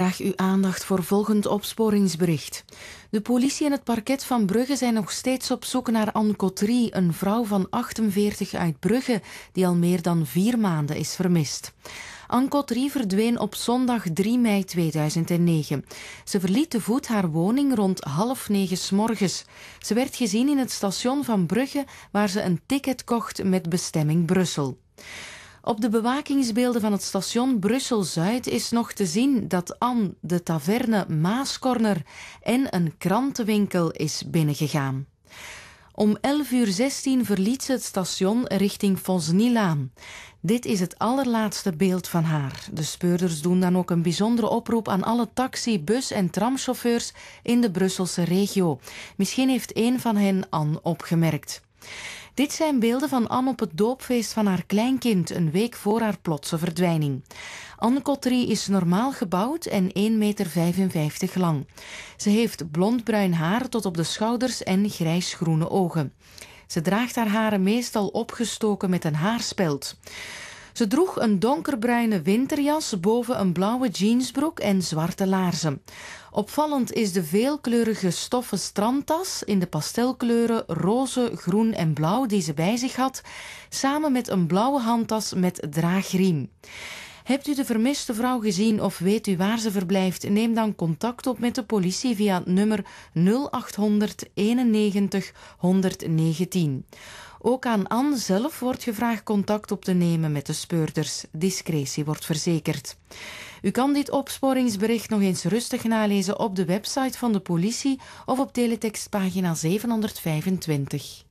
Graag uw aandacht voor volgend opsporingsbericht. De politie en het parket van Brugge zijn nog steeds op zoek naar Anne cotrie een vrouw van 48 uit Brugge, die al meer dan vier maanden is vermist. Anne Cotrie verdween op zondag 3 mei 2009. Ze verliet te voet haar woning rond half negen s morgens. Ze werd gezien in het station van Brugge, waar ze een ticket kocht met bestemming Brussel. Op de bewakingsbeelden van het station Brussel-Zuid is nog te zien dat Anne de taverne Maaskorner en een krantenwinkel is binnengegaan. Om 11.16 uur 16 verliet ze het station richting Fosnilaan. Dit is het allerlaatste beeld van haar. De speurders doen dan ook een bijzondere oproep aan alle taxi, bus en tramchauffeurs in de Brusselse regio. Misschien heeft een van hen Anne opgemerkt. Dit zijn beelden van Anne op het doopfeest van haar kleinkind, een week voor haar plotse verdwijning. Anne Cotterie is normaal gebouwd en 1,55 meter lang. Ze heeft blondbruin haar tot op de schouders en grijsgroene ogen. Ze draagt haar haren meestal opgestoken met een haarspeld. Ze droeg een donkerbruine winterjas boven een blauwe jeansbroek en zwarte laarzen. Opvallend is de veelkleurige stoffen strandtas in de pastelkleuren roze, groen en blauw die ze bij zich had, samen met een blauwe handtas met draagriem. Hebt u de vermiste vrouw gezien of weet u waar ze verblijft? Neem dan contact op met de politie via het nummer 0800 91 119. Ook aan Anne zelf wordt gevraagd contact op te nemen met de speurders. Discretie wordt verzekerd. U kan dit opsporingsbericht nog eens rustig nalezen op de website van de politie of op teletextpagina 725.